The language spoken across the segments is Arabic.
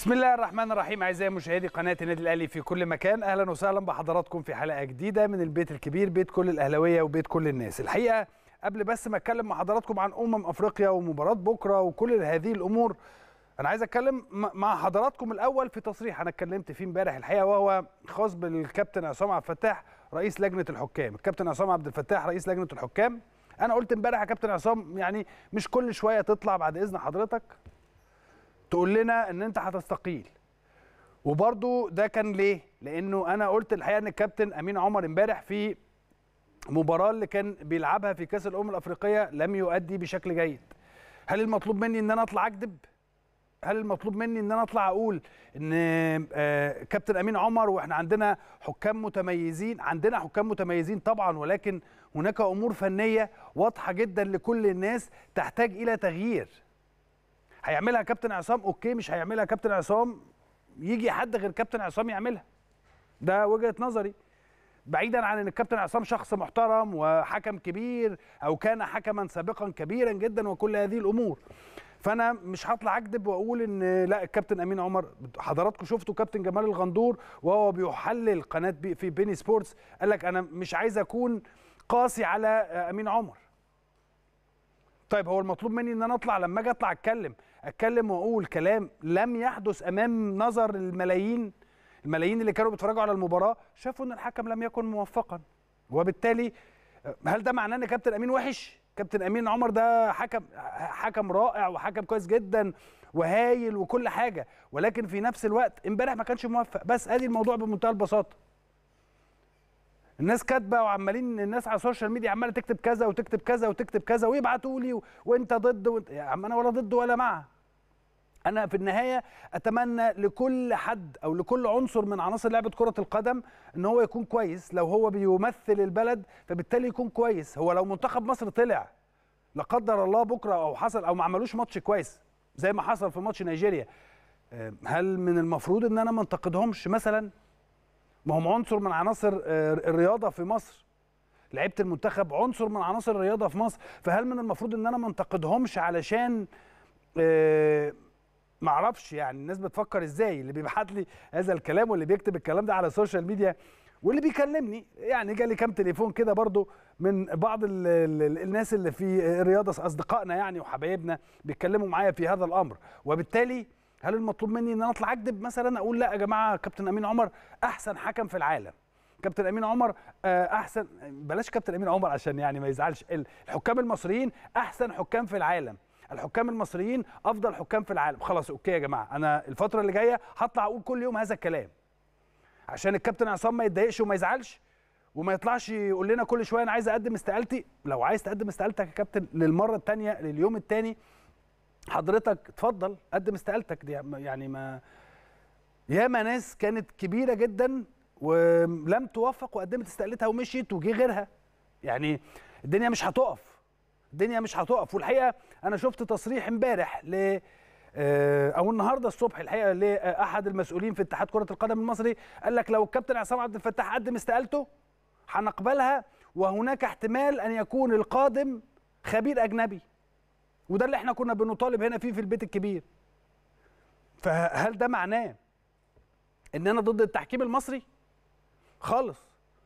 بسم الله الرحمن الرحيم اعزائي مشاهدي قناه النادي الاهلي في كل مكان اهلا وسهلا بحضراتكم في حلقه جديده من البيت الكبير بيت كل الاهلاويه وبيت كل الناس الحقيقه قبل بس ما اتكلم مع حضراتكم عن امم افريقيا ومباراه بكره وكل هذه الامور انا عايز اتكلم مع حضراتكم الاول في تصريح انا اتكلمت فيه امبارح الحقيقه وهو خاص بالكابتن عصام عبد الفتاح رئيس لجنه الحكام الكابتن عصام عبد الفتاح رئيس لجنه الحكام انا قلت امبارح يا كابتن عصام يعني مش كل شويه تطلع بعد اذن حضرتك تقول لنا ان انت هتستقيل وبرضو ده كان ليه لانه انا قلت الحقيقه ان الكابتن امين عمر امبارح في مباراه اللي كان بيلعبها في كاس الامم الافريقيه لم يؤدي بشكل جيد هل المطلوب مني ان انا اطلع اكذب هل المطلوب مني ان انا اطلع اقول ان آه، كابتن امين عمر واحنا عندنا حكام متميزين عندنا حكام متميزين طبعا ولكن هناك امور فنيه واضحه جدا لكل الناس تحتاج الى تغيير هيعملها كابتن عصام اوكي مش هيعملها كابتن عصام يجي حد غير كابتن عصام يعملها ده وجهه نظري بعيدا عن ان الكابتن عصام شخص محترم وحكم كبير او كان حكما سابقا كبيرا جدا وكل هذه الامور فانا مش هطلع اكذب واقول ان لا الكابتن امين عمر حضراتكم شفتوا كابتن جمال الغندور وهو بيحلل قناه بي في بيني سبورتس قال لك انا مش عايز اكون قاسي على امين عمر طيب هو المطلوب مني ان انا اطلع لما اجي اطلع اتكلم اتكلم واقول كلام لم يحدث امام نظر الملايين الملايين اللي كانوا بيتفرجوا على المباراه شافوا ان الحكم لم يكن موفقا وبالتالي هل ده معناه ان كابتن امين وحش كابتن امين عمر ده حكم حكم رائع وحكم كويس جدا وهايل وكل حاجه ولكن في نفس الوقت امبارح ما كانش موفق بس ادي الموضوع بمنتهى البساطه الناس كاتبه وعمالين الناس على السوشيال ميديا عماله تكتب كذا وتكتب كذا وتكتب كذا ويبعتوا لي وانت ضد وانت يا عم انا ولا ضد ولا مع انا في النهايه اتمنى لكل حد او لكل عنصر من عناصر لعبه كره القدم ان هو يكون كويس لو هو بيمثل البلد فبالتالي يكون كويس هو لو منتخب مصر طلع لا قدر الله بكره او حصل او ما عملوش ماتش كويس زي ما حصل في ماتش نيجيريا آه، هل من المفروض ان انا ما انتقدهمش مثلا ما هم عنصر من عناصر آه، الرياضه في مصر لعيبه المنتخب عنصر من عناصر الرياضه في مصر فهل من المفروض ان انا ما انتقدهمش علشان آه، ما اعرفش يعني الناس بتفكر ازاي اللي بيبعت لي هذا الكلام واللي بيكتب الكلام ده على السوشيال ميديا واللي بيكلمني يعني جالي كام تليفون كده برضو من بعض الـ الـ الناس اللي في الرياضه اصدقائنا يعني وحبايبنا بيتكلموا معايا في هذا الامر وبالتالي هل المطلوب مني ان انا اطلع اكذب مثلا اقول لا يا جماعه كابتن امين عمر احسن حكم في العالم كابتن امين عمر آه، احسن بلاش كابتن امين عمر عشان يعني ما يزعلش الحكام المصريين احسن حكام في العالم الحكام المصريين افضل حكام في العالم خلاص اوكي يا جماعه انا الفتره اللي جايه هطلع اقول كل يوم هذا الكلام عشان الكابتن عصام ما يتضايقش وما يزعلش وما يطلعش يقول لنا كل شويه انا عايز اقدم استقالتي لو عايز تقدم استقالتك يا كابتن للمره الثانيه لليوم الثاني حضرتك اتفضل قدم استقالتك دي يعني ما ياما ناس كانت كبيره جدا ولم توفق وقدمت استقالتها ومشيت وجي غيرها يعني الدنيا مش هتقف الدنيا مش هتقف والحقيقه انا شفت تصريح امبارح ل آه، او النهارده الصبح الحقيقه لاحد آه، المسؤولين في اتحاد كره القدم المصري قال لك لو الكابتن عصام عبد الفتاح قدم استقالته هنقبلها وهناك احتمال ان يكون القادم خبير اجنبي وده اللي احنا كنا بنطالب هنا فيه في البيت الكبير فهل ده معناه ان انا ضد التحكيم المصري خالص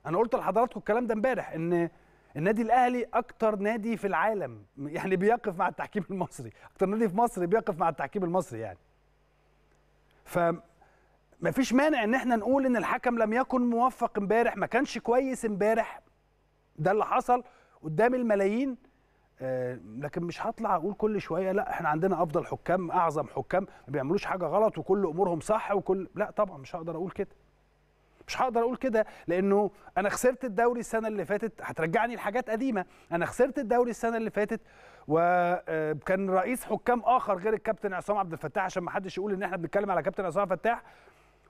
انا قلت لحضراتكم الكلام ده امبارح ان النادي الاهلي اكتر نادي في العالم يعني بيقف مع التحكيم المصري اكتر نادي في مصر بيقف مع التحكيم المصري يعني ف ما فيش مانع ان احنا نقول ان الحكم لم يكن موفق امبارح ما كانش كويس امبارح ده اللي حصل قدام الملايين آه، لكن مش هطلع اقول كل شويه لا احنا عندنا افضل حكام اعظم حكام ما بيعملوش حاجه غلط وكل امورهم صح وكل لا طبعا مش هقدر اقول كده مش هقدر اقول كده لانه انا خسرت الدوري السنه اللي فاتت هترجعني لحاجات قديمه انا خسرت الدوري السنه اللي فاتت وكان آه، رئيس حكام اخر غير الكابتن عصام عبد الفتاح عشان ما حدش يقول ان احنا بنتكلم على كابتن عصام عبد الفتاح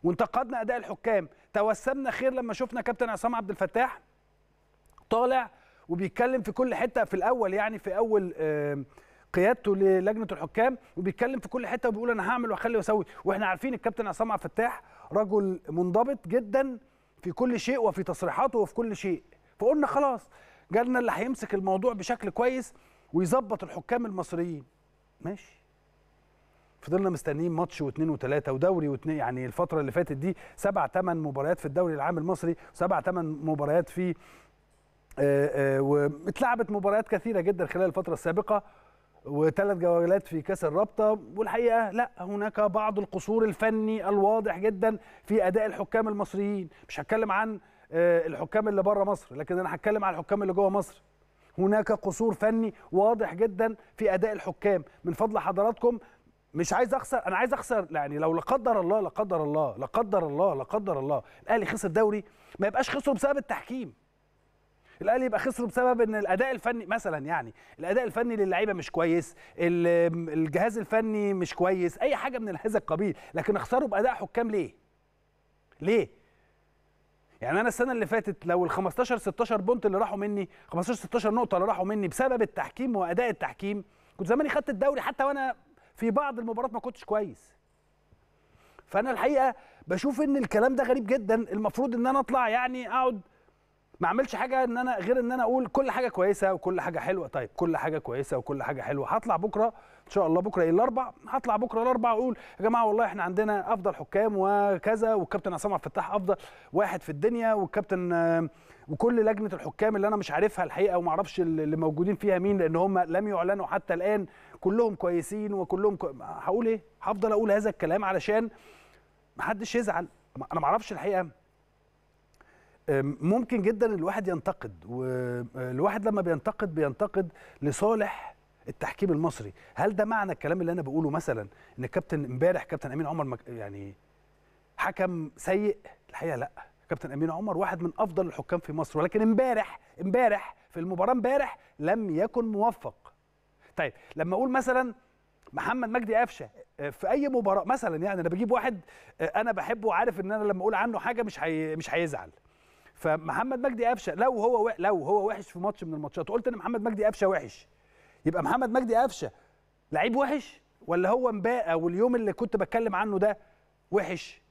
وانتقدنا اداء الحكام توسمنا خير لما شفنا كابتن عصام عبد الفتاح طالع وبيتكلم في كل حته في الاول يعني في اول قيادته للجنه الحكام وبيتكلم في كل حته وبيقول انا هعمل واخلي واسوي واحنا عارفين الكابتن عصام عبد الفتاح رجل منضبط جدا في كل شيء وفي تصريحاته وفي كل شيء فقلنا خلاص جالنا اللي هيمسك الموضوع بشكل كويس ويظبط الحكام المصريين ماشي فضلنا مستنيين ماتش واثنين وثلاثه ودوري واثنين يعني الفتره اللي فاتت دي سبع ثمان مباريات في الدوري العام المصري وسبع ثمان مباريات في آه، آه، واتلعبت مباريات كثيره جدا خلال الفتره السابقه وثلاث جولات في كاس الرابطه والحقيقه لا هناك بعض القصور الفني الواضح جدا في اداء الحكام المصريين مش هتكلم عن آه، الحكام اللي بره مصر لكن انا هتكلم عن الحكام اللي جوه مصر هناك قصور فني واضح جدا في اداء الحكام من فضل حضراتكم مش عايز اخسر انا عايز اخسر يعني لو لا قدر الله لا قدر الله لا قدر الله لا قدر الله الاهلي خسر دوري ما يبقاش خسره بسبب التحكيم الاهلي يبقى خسر بسبب ان الاداء الفني مثلا يعني الاداء الفني للعيبه مش كويس الجهاز الفني مش كويس اي حاجه من هذا القبيل لكن اخسروا باداء حكام ليه ليه يعني انا السنه اللي فاتت لو ال 15 16 بونت اللي راحوا مني 15 16 نقطه اللي راحوا مني بسبب التحكيم واداء التحكيم كنت زماني خدت الدوري حتى وانا في بعض المباريات ما كنتش كويس فانا الحقيقه بشوف ان الكلام ده غريب جدا المفروض ان انا اطلع يعني اقعد ما اعملش حاجه ان انا غير ان انا اقول كل حاجه كويسه وكل حاجه حلوه طيب كل حاجه كويسه وكل حاجه حلوه هطلع بكره ان شاء الله بكره ايه الاربع هطلع بكره الاربع اقول يا جماعه والله احنا عندنا افضل حكام وكذا والكابتن عصام عبد الفتاح افضل واحد في الدنيا والكابتن وكل لجنه الحكام اللي انا مش عارفها الحقيقه وما اعرفش اللي موجودين فيها مين لان هم لم يعلنوا حتى الان كلهم كويسين وكلهم كو... هقول ايه هفضل اقول هذا الكلام علشان محدش يزعل انا ما اعرفش الحقيقه ممكن جدا الواحد ينتقد والواحد لما بينتقد بينتقد لصالح التحكيم المصري هل ده معنى الكلام اللي انا بقوله مثلا ان الكابتن امبارح كابتن امين عمر يعني حكم سيء الحقيقه لا كابتن امين عمر واحد من افضل الحكام في مصر ولكن امبارح امبارح في المباراه امبارح لم يكن موفق طيب لما اقول مثلا محمد مجدي قفشه آه، في اي مباراه مثلا يعني انا بجيب واحد آه، انا بحبه وعارف ان انا لما اقول عنه حاجه مش حي... مش هيزعل فمحمد مجدي قفشه لو هو لو هو وحش في ماتش من الماتشات قلت ان محمد مجدي قفشه وحش يبقى محمد مجدي قفشه لعيب وحش ولا هو امبارح او اليوم اللي كنت بتكلم عنه ده وحش